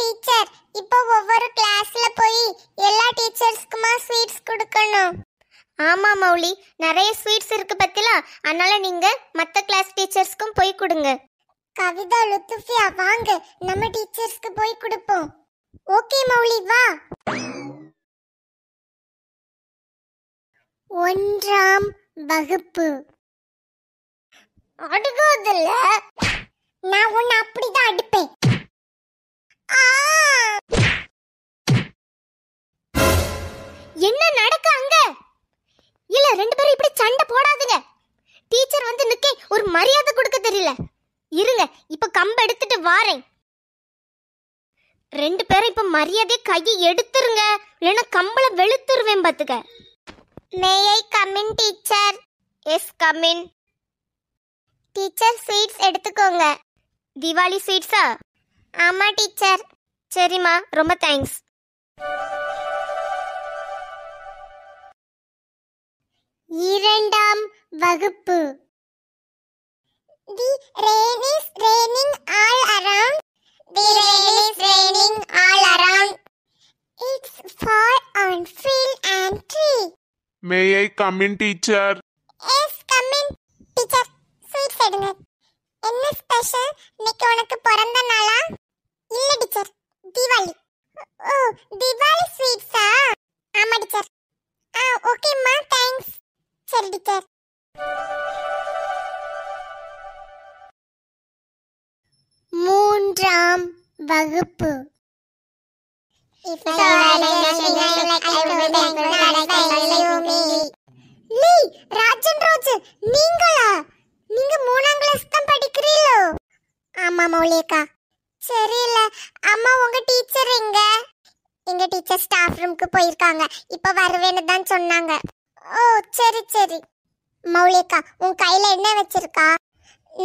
teacher இப்போ ஒவ்வொரு கிளாஸ்ல போய் எல்லா டீச்சர்ஸ்க்குமா ஸ்வீட்ஸ் கொடுக்கணும் ஆமா மௌலி நிறைய ஸ்வீட்ஸ் இருக்கு பத்திலா அதனால நீங்க மத்த கிளாஸ் டீச்சர்ஸ்க்கும் போய் கொடுங்க கவிதா லுத்துஃபியா வாங்க நம்ம டீச்சர்ஸ்க்கு போய் கொடுப்போம் ஓகே மௌலி வா ஒன்றாம் வகுப்பு அடுகாதல்ல நான் உன்னை அப்படிதான் அடிப்பேன் என்ன நடக்கு அங்க இல்ல ரெண்டு பேரும் இப்படி சண்டை போடாதுங்க டீச்சர் வந்து நிக்கே ஒரு மரியாதை கொடுக்க தெரியல இருங்க இப்ப கம்ப எடுத்துட்டு வாரேன் ரெண்டு பேரும் இப்ப மரியாதை கையை எடுத்துருங்க இல்லைன்னா கம்பளை வெளுத்துருவேன் பாத்துக்க may I come in teacher yes come in teacher sweets எடுத்துக்கோங்க திவாலி ஸ்வீட்ஸா ஆமா டீச்சர் சரிம்மா ரொம்ப தேங்க்ஸ் இரண்டாம் வகுப்பு the rain is raining all around the rain is raining all around it's fall on feel and tree may I come in teacher yes come in teacher sweet செடுங்க என்ன special இன்னைக்கு உனக்கு பிறந்த நாளா இல்ல டீச்சர் தீபாவளி ஓ தீபாவளி ஸ்வீட்ஸா ஆமா டீச்சர் ஆ ஓகேம்மா தேங்க்ஸ் சரி டீச்சர் மூன்றாம் வகுப்பு If I had a Rajan ரோஜ் நீங்களா நீங்க மூணாம் கிளாஸ் தான் படிக்கிறீங்களோ ஆமா மௌலியக்கா சரியில்ல அம்மா உங்க டீச்சர் எங்க எங்க டீச்சர் ஸ்டாஃப் ரூம்க்கு போயிருக்காங்க இப்ப வரவேன்னு தான் சொன்னாங்க ஓ சரி சரி மௌலிகா உன் கையில என்ன வச்சிருக்கா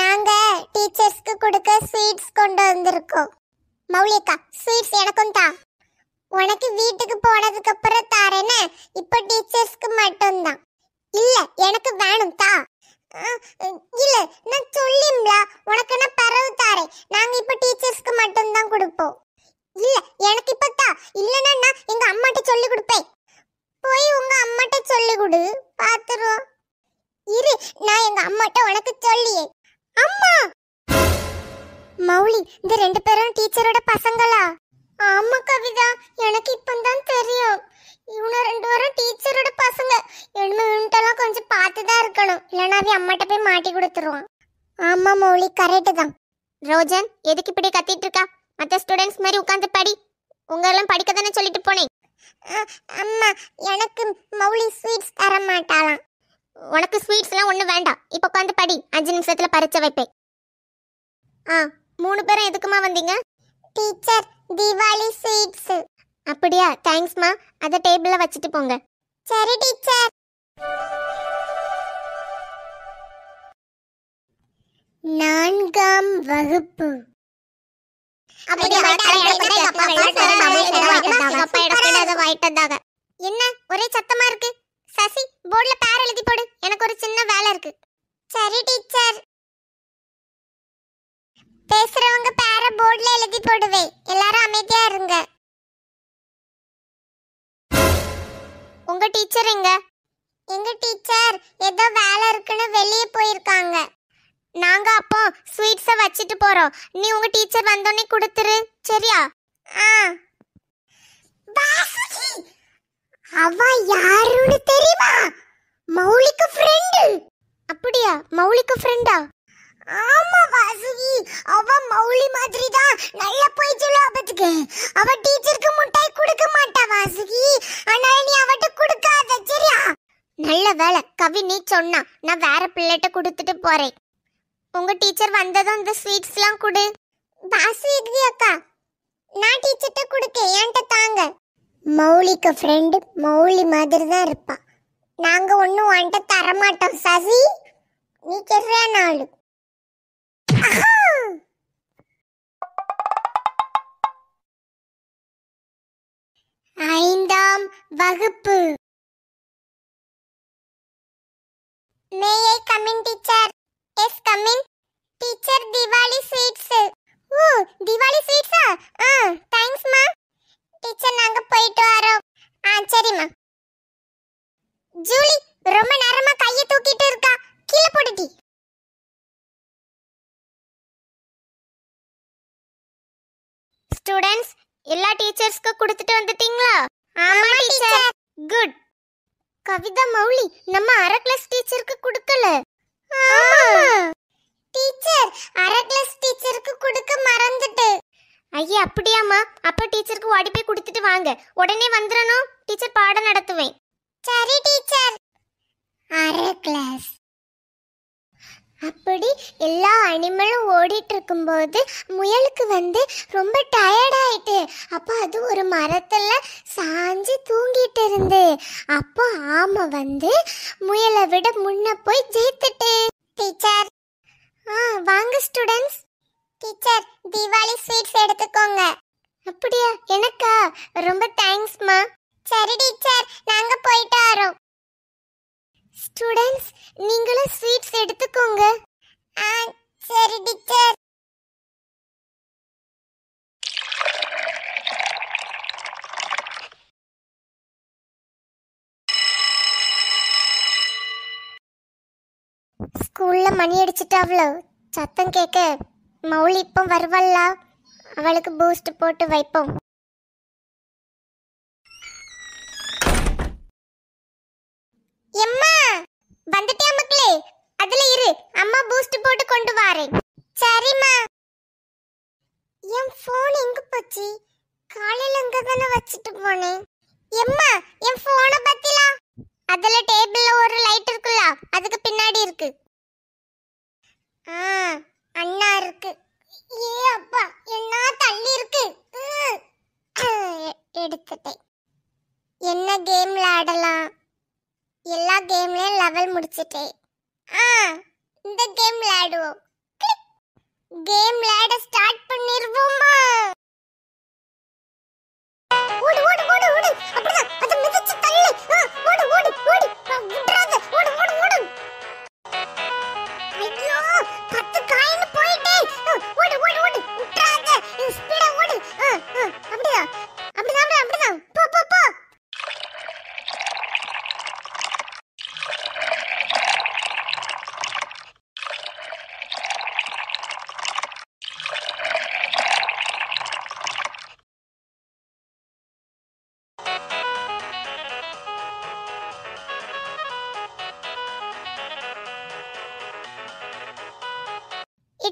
நாங்க டீச்சர்ஸ்க்கு கொடுக்க ஸ்வீட்ஸ் கொண்டு வந்திருக்கோம் மௌலிகா ஸ்வீட்ஸ் எனக்கும் தான் உனக்கு வீட்டுக்கு போனதுக்கு அப்புறம் தாரேன்னு இப்போ டீச்சர்ஸ்க்கு மட்டும்தான் இல்ல எனக்கு வேணும் தா இல்ல நான் சொல்லிம்ல உனக்கு கொடுப்பேன் போய் உங்க அம்மாட்ட சொல்லி கொடு பாத்துறோம் இரு நான் எங்க அம்மாட்ட உனக்கு சொல்லியே அம்மா மௌலி இந்த ரெண்டு பேரும் டீச்சரோட பசங்களா ஆமா கவிதா எனக்கு இப்பந்தான் தெரியும் இவங்க ரெண்டு பேரும் டீச்சரோட பசங்க இனிமே இவன்ட்டெல்லாம் கொஞ்சம் பார்த்து தான் இருக்கணும் இல்லைனா அவன் அம்மாட்ட போய் மாட்டி கொடுத்துருவான் ஆமா மௌலி கரெக்டு தான் ரோஜன் எதுக்கு இப்படி கத்திட்டு இருக்கா மற்ற ஸ்டூடெண்ட்ஸ் மாதிரி உட்காந்து படி உங்க எல்லாம் படிக்க தானே சொல்லிட்டு போனேன் அம்மா எனக்கு மௌலி ஸ்வீட்ஸ் தர மாட்டாளாம் உனக்கு ஸ்வீட்ஸ்லாம் ஒன்றும் வேண்டாம் இப்போ உட்காந்து படி அஞ்சு நிமிஷத்தில் பறிச்ச வைப்பேன் ஆ மூணு பேரும் எதுக்குமா வந்தீங்க டீச்சர் தீபாவளி ஸ்வீட்ஸ் அப்படியா தேங்க்ஸ்மா அதை டேபிளில் வச்சுட்டு போங்க சரி டீச்சர் நான்காம் வகுப்பு என்ன ஒரே சத்தமா இருக்கு சசி போர்டுல பேர் எழுதி போடு எனக்கு ஒரு சின்ன வேலை இருக்கு சரி டீச்சர் பேசுறவங்க பேர போர்டுல எழுதி போடுவே எல்லாரும் அமைதியா இருங்க உங்க டீச்சர் எங்க எங்க டீச்சர் ஏதோ வேலை இருக்குன்னு வெளியே போயிருக்காங்க நாங்க அப்போ ஸ்வீட்ஸை வச்சுட்டு போறோம் நீ உங்க டீச்சர் வந்தோடனே கொடுத்துரு சரியா ஆ வாசுகி அவ யாருன்னு தெரியுமா மௌலிக்கு ஃப்ரெண்டு அப்படியா மௌலிக்கு ஃப்ரெண்டா ஆமா வாசுகி அவ மௌலி மாதிரி தான் நல்லா போய் சொல்லுவாபத்துக்கு அவ டீச்சருக்கு முட்டாய் கொடுக்க மாட்டா வாசுகி ஆனா நீ அவட்ட கொடுக்காத சரியா நல்ல வேலை கவி நீ சொன்னா நான் வேற பிள்ளைகிட்ட கொடுத்துட்டு போறேன் உங்க டீச்சர் வந்ததும் இந்த ஸ்வீட்ஸ்லாம் கொடு பாசு இட்லி அக்கா நான் டீச்சர்கிட்ட கொடுக்க என்கிட்ட தாங்க மௌலிக்கு ஃப்ரெண்டு மௌலி மாதிரி தான் இருப்பா நாங்கள் ஒன்றும் வந்துட்டு தரமாட்டோம் சசி நீ கெடுற நாள் ஐந்தாம் வகுப்பு may I come in teacher yes come in teacher Diwali sweets ஓ திவாலி ஸ்வீட்ஸா ஆ மா டீச்சர் நாங்க போயிட்டு வரோம் ஆ சரிம்மா ஜூலி ரொம்ப நேரமா கையை தூக்கிட்டு இருக்கா கீழே போடுடி ஸ்டூடண்ட்ஸ் எல்லா டீச்சர்ஸ்க்கு கொடுத்துட்டு வந்துட்டீங்களா ஆமா டீச்சர் குட் கவிதா மௌலி நம்ம அரை கிளாஸ் டீச்சருக்கு கொடுக்கல டீச்சர் அரை கிளாஸ் டீச்சருக்கு கொடுக்க மறந்துட்டு ஐயா அப்படியாம்மா அப்ப டீச்சருக்கு ஓடி போய் கொடுத்துட்டு வாங்க உடனே வந்துடணும் டீச்சர் பாடம் நடத்துவேன் சரி டீச்சர் அரை கிளாஸ் அப்படி எல்லா அனிமலும் ஓடிட்டு இருக்கும்போது முயலுக்கு வந்து ரொம்ப டயர்ட் ஆயிட்டு அப்போ அது ஒரு மரத்தில் சாஞ்சு தூங்கிட்டு இருந்து அப்போ ஆமை வந்து முயலை விட முன்ன போய் ஜெயித்துட்டு டீச்சர் ஆ வாங்க ஸ்டூடெண்ட்ஸ் டீச்சர் தீபாவளி ஸ்வீட்ஸ் எடுத்துக்கோங்க அப்படியா எனக்கா ரொம்ப தேங்க்ஸ்மா சரி டீச்சர் நாங்கள் போயிட்டு வரோம் ஸ்டூடெண்ட்ஸ் நீங்களும் ஸ்வீட்ஸ் எடுத்துக்கோங்க ஆ சரி டீச்சர் ஸ்கூல்ல மணி அடிச்சுட்டு அவ்வளோ சத்தம் கேட்க மௌலி இப்போ வருவாளா அவளுக்கு பூஸ்ட் போட்டு வைப்போம் வந்துட்டே மக்களே அதுல இரு அம்மா பூஸ்ட் போட்டு கொண்டு வாரேன் சரிம்மா என் ஃபோன் எங்க போச்சு காலையில அங்க தானே வச்சுட்டு போனேன் எம்மா என் ஃபோனை பத்திலா அதுல டேபிள்ல ஒரு லைட் இருக்குல்ல அதுக்கு பின்னாடி இருக்கு ஆ அண்ணா இருக்கு ஏ அப்பா என்ன தள்ளி இருக்கு எடுத்துட்டேன் என்ன கேம் விளையாடலாம் எல்லா கேம்லயும் லெவல் முடிச்சிட்டேன் ஆ இந்த கேம் விளையாடுவோம் கேம் விளையாட ஸ்டார்ட் பண்ணிருவோமா ஓடு ஓடு ஓடு ஓடு அப்படிதான் அது மிதிச்சு தள்ளு ஓடு ஓடு ஓடு விட்றாத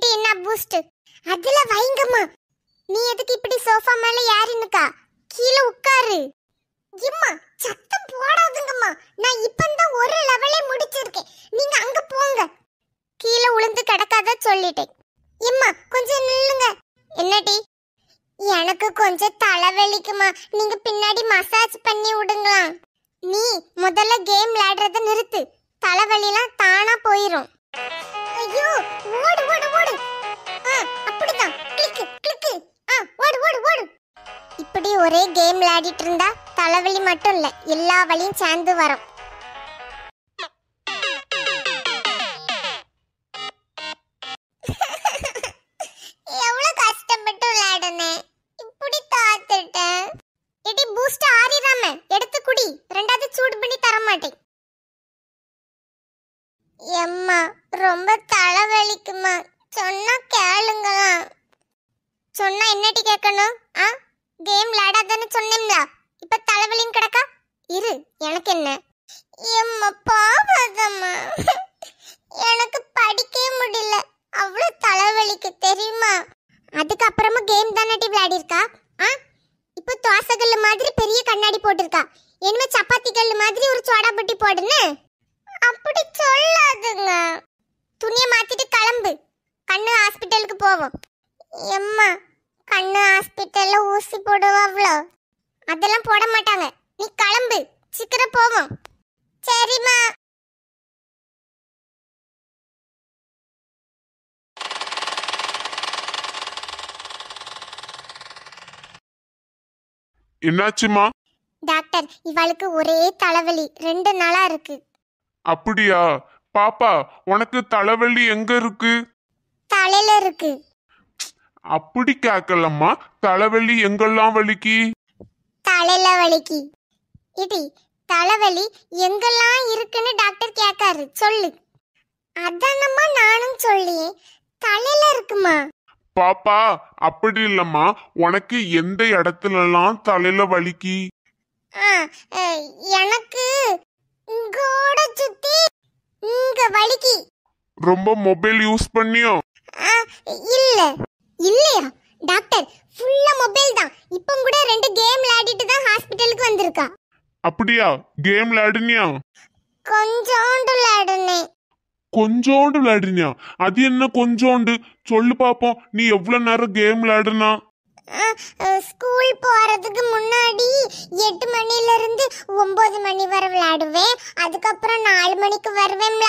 போயிட்டு என்ன பூஸ்ட் அதுல வைங்கம்மா நீ எதுக்கு இப்படி சோஃபா மேல யாருன்னுக்கா கீழே உட்காரு இம்மா சத்தம் போடாதுங்கம்மா நான் இப்பந்தான் ஒரு லெவலே முடிச்சிருக்கேன் நீங்க அங்க போங்க கீழே உளுந்து கிடக்காத சொல்லிட்டேன் இம்மா கொஞ்சம் நில்லுங்க என்னடி எனக்கு கொஞ்சம் தலைவலிக்குமா நீங்க பின்னாடி மசாஜ் பண்ணி விடுங்களா நீ முதல்ல கேம் விளையாடுறத நிறுத்து தலைவலிலாம் தானா போயிரும் ஓடு ஆ அப்படிதான் ஆ ஓடு ஓடு ஓடு இப்படி ஒரே கேம் விளையாடிட்டு இருந்தா தலைவலி மட்டும் இல்ல எல்லா வழியும் சேர்ந்து வரும் எனக்கு படிக்கவே முடியல அவ்வளோ தலைவலிக்கு தெரியுமா அதுக்கப்புறமா கேம் தானே விளையாடி இருக்கா ஆ இப்போ தோசைக்கல் மாதிரி பெரிய கண்ணாடி போட்டிருக்கா இனிமே சப்பாத்தி கல் மாதிரி ஒரு சோடா பட்டி போடுன்னு அப்படி சொல்லாதுங்க துணியை மாத்திட்டு கிளம்பு கண்ணு ஹாஸ்பிட்டலுக்கு போவோம் எம்மா கண்ணு ஹாஸ்பிட்டலில் ஊசி அவ்வளோ அதெல்லாம் போட மாட்டாங்க நீ கிளம்பு சீக்கிரம் போவோம் சரிம்மா என்னாச்சுமா டாக்டர் இவளுக்கு ஒரே தலைவலி ரெண்டு நாளா இருக்கு அப்படியா பாப்பா உனக்கு தலைவலி எங்க இருக்கு தலையில இருக்கு அப்படி கேக்கலம்மா தலைவலி எங்கெல்லாம் வலிக்கு தலையில வலிக்கு இடி தலைவலி எங்கெல்லாம் இருக்குன்னு டாக்டர் கேட்காரு சொல்லு அதானம்மா நானும் சொல்லி தலையில இருக்குமா பாப்பா அப்படி இல்லம்மா உனக்கு எந்த இடத்துலலாம் தலையில வலிக்கு எனக்கு இங்கோட சுத்தி இங்க வலிக்கு ரொம்ப மொபைல் யூஸ் பண்ணியோ இல்ல இல்லையா டாக்டர் ஃபுல்லா மொபைல் தான் இப்போ கூட ரெண்டு கேம் விளையாடிட்டு தான் ஹாஸ்பிட்டலுக்கு வந்திருக்கா அப்படியா கேம் விளையாடுனியா கொஞ்சோண்டு விளையாடுனேன் கொஞ்சோண்டு விளையாடுனியா அது என்ன கொஞ்சோண்டு சொல்லு பாப்போம் நீ எவ்வளவு நேரம் கேம் விளையாடுனா ஸ்கூல் போறதுக்கு முன்னாடி எட்டு மணில இருந்து ஒன்பது மணி வரை விளையாடுவேன் அதுக்கப்புறம் நாலு மணிக்கு வருவேன்ல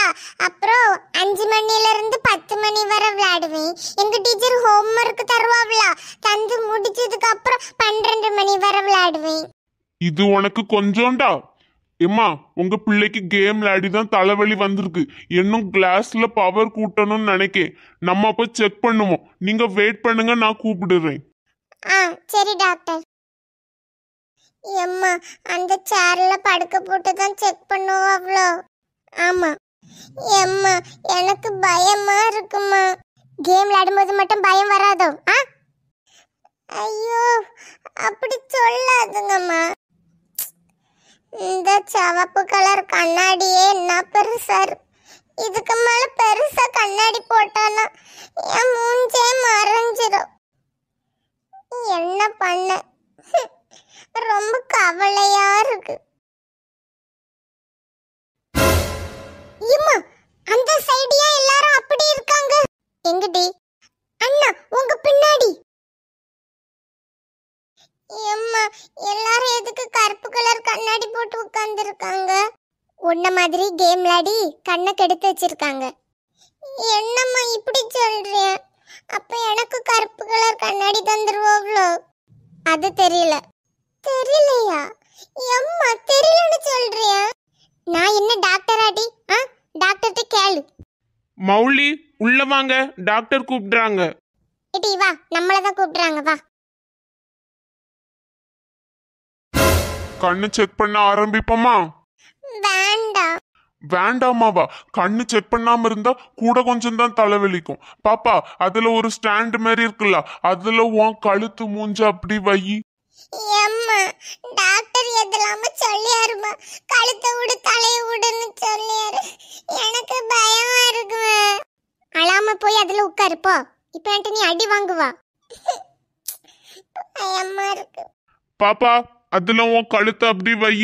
அப்புறம் அஞ்சு மணில இருந்து பத்து மணி வரை விளையாடுவேன் எங்க டீச்சர் ஹோம்ஒர்க் தருவாப்ல தந்து முடிச்சதுக்கு அப்புறம் பன்னிரெண்டு மணி வரை விளையாடுவேன் இது உனக்கு கொஞ்சோண்டா எம்மா உங்க பிள்ளைக்கு கேம் விளையாடி தான் தலைவலி வந்திருக்கு இன்னும் கிளாஸ்ல பவர் கூட்டணும்னு நினைக்கேன் நம்ம அப்ப செக் பண்ணுவோம் நீங்க வெயிட் பண்ணுங்க நான் கூப்பிடுறேன் ஆ சரி டாக்டர் எம்மா அந்த சேர்ல படுக்க போட்டு தான் செக் பண்ணுவோம் அவ்வளோ ஆமா எம்மா எனக்கு பயமா இருக்குமா கேம் விளையாடும்போது மட்டும் பயம் வராதோ ஆ ஐயோ அப்படி சொல்லாதுங்கம்மா இந்த சிவப்பு கலர் கண்ணாடியே என்ன பெருசா இதுக்கு மேல பெருசா கண்ணாடி போட்டானா என் மூஞ்சே மறைஞ்சிடும் என்ன பண்ண ரொம்ப கவலையா இருக்கு இம்மா அந்த சைடியா எல்லாரும் அப்படி இருக்காங்க எங்கடி அண்ணா உங்க பின்னாடி ஏம்மா எல்லாரும் எதுக்கு கருப்பு கலர் கண்ணாடி போட்டு உட்காந்துருக்காங்க உன்ன மாதிரி கேம் விளாடி கண்ணை கெடுத்து வச்சிருக்காங்க என்னம்மா இப்படி சொல்றிய அப்ப எனக்கு கருப்பு கலர் கண்ணாடி தந்துருவோவ்ளோ அது தெரியல தெரியலையா எம்மா தெரியலன்னு சொல்றிய நான் என்ன டாக்டர் ஆடி ஆ டாக்டர்கிட்ட கேளு மௌலி உள்ள வாங்க டாக்டர் கூப்பிடுறாங்க இடி வா நம்மள தான் கூப்பிடுறாங்க வா கண்ணு செக் பண்ண ஆரம்பிப்போமா வேண்டாம் வேண்டாமாவா கண்ணு செக் பண்ணாம இருந்தா கூட கொஞ்சம் தான் தலைவலிக்கும் பாப்பா அதுல ஒரு ஸ்டாண்ட் மாதிரி இருக்குல்ல அதுல உன் கழுத்து மூஞ்ச அப்படி வை கழுத்தை விடு தலையை விடுன்னு எனக்கு போய் நீ அடி பாப்பா அதெல்லாம் உன் கழுத்தை அப்படி வை